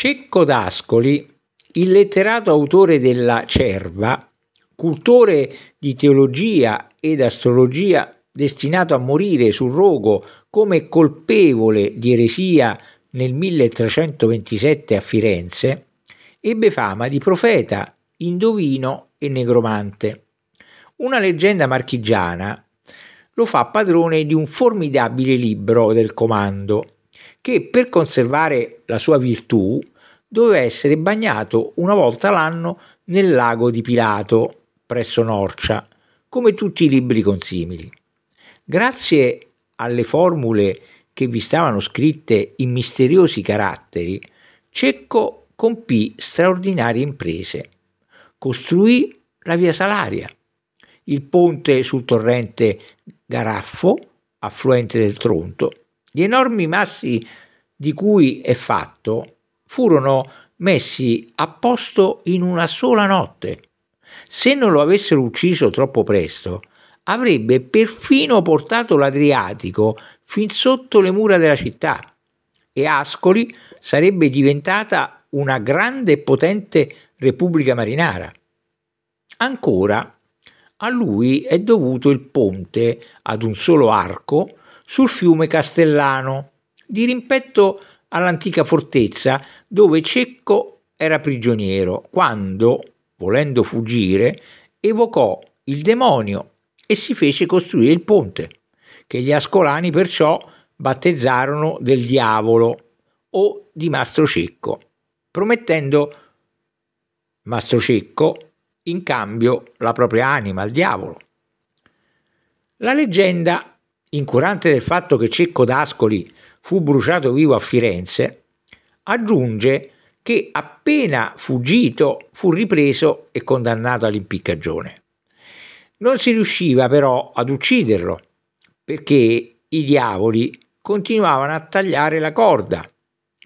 Cecco d'Ascoli, il letterato autore della Cerva, cultore di teologia ed astrologia, destinato a morire sul rogo come colpevole di eresia nel 1327 a Firenze, ebbe fama di profeta, indovino e negromante. Una leggenda marchigiana lo fa padrone di un formidabile libro del comando, che per conservare la sua virtù doveva essere bagnato una volta l'anno nel lago di Pilato, presso Norcia, come tutti i libri consimili. Grazie alle formule che vi stavano scritte in misteriosi caratteri, Cecco compì straordinarie imprese. Costruì la via Salaria, il ponte sul torrente Garaffo, affluente del Tronto, gli enormi massi di cui è fatto furono messi a posto in una sola notte. Se non lo avessero ucciso troppo presto, avrebbe perfino portato l'Adriatico fin sotto le mura della città e Ascoli sarebbe diventata una grande e potente repubblica marinara. Ancora, a lui è dovuto il ponte ad un solo arco sul fiume Castellano, dirimpetto all'antica fortezza dove Cecco era prigioniero, quando, volendo fuggire, evocò il demonio e si fece costruire il ponte, che gli ascolani perciò battezzarono del diavolo o di Mastro Cecco, promettendo Mastro Cecco in cambio la propria anima al diavolo. La leggenda incurante del fatto che Cecco d'Ascoli fu bruciato vivo a Firenze, aggiunge che appena fuggito fu ripreso e condannato all'impiccagione. Non si riusciva però ad ucciderlo, perché i diavoli continuavano a tagliare la corda.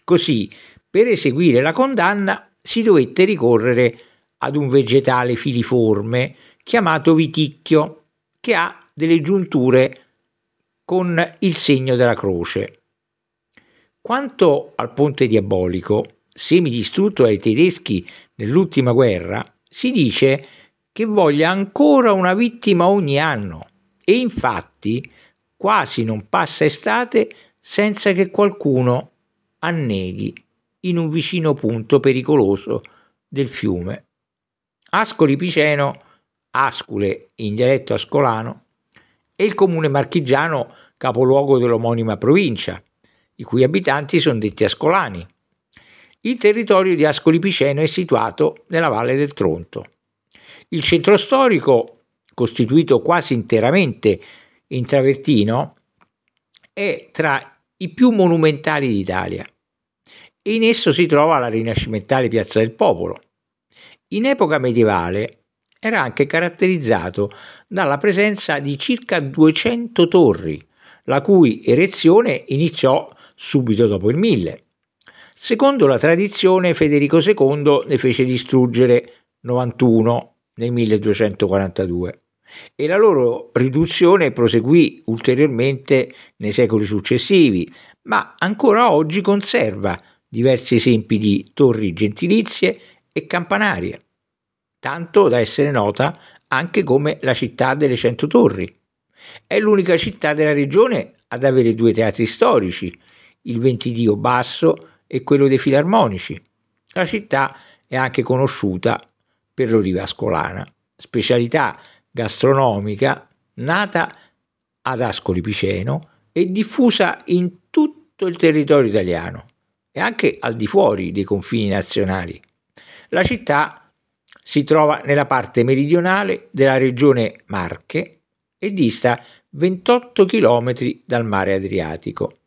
Così, per eseguire la condanna, si dovette ricorrere ad un vegetale filiforme chiamato viticchio, che ha delle giunture con il segno della croce. Quanto al ponte diabolico, semidistrutto dai tedeschi nell'ultima guerra, si dice che voglia ancora una vittima ogni anno e infatti quasi non passa estate senza che qualcuno anneghi in un vicino punto pericoloso del fiume. Ascoli Piceno, Ascule in dialetto ascolano, e il comune marchigiano capoluogo dell'omonima provincia, i cui abitanti sono detti ascolani. Il territorio di Ascoli Piceno è situato nella valle del Tronto. Il centro storico, costituito quasi interamente in travertino, è tra i più monumentali d'Italia. In esso si trova la rinascimentale Piazza del Popolo. In epoca medievale era anche caratterizzato dalla presenza di circa 200 torri, la cui erezione iniziò subito dopo il 1000. Secondo la tradizione Federico II ne fece distruggere 91 nel 1242 e la loro riduzione proseguì ulteriormente nei secoli successivi, ma ancora oggi conserva diversi esempi di torri gentilizie e campanarie tanto da essere nota anche come la città delle Cento Torri. È l'unica città della regione ad avere due teatri storici, il Ventidio Basso e quello dei Filarmonici. La città è anche conosciuta per l'oliva ascolana, specialità gastronomica nata ad Ascoli Piceno e diffusa in tutto il territorio italiano e anche al di fuori dei confini nazionali. La città è si trova nella parte meridionale della regione Marche e dista 28 km dal mare Adriatico.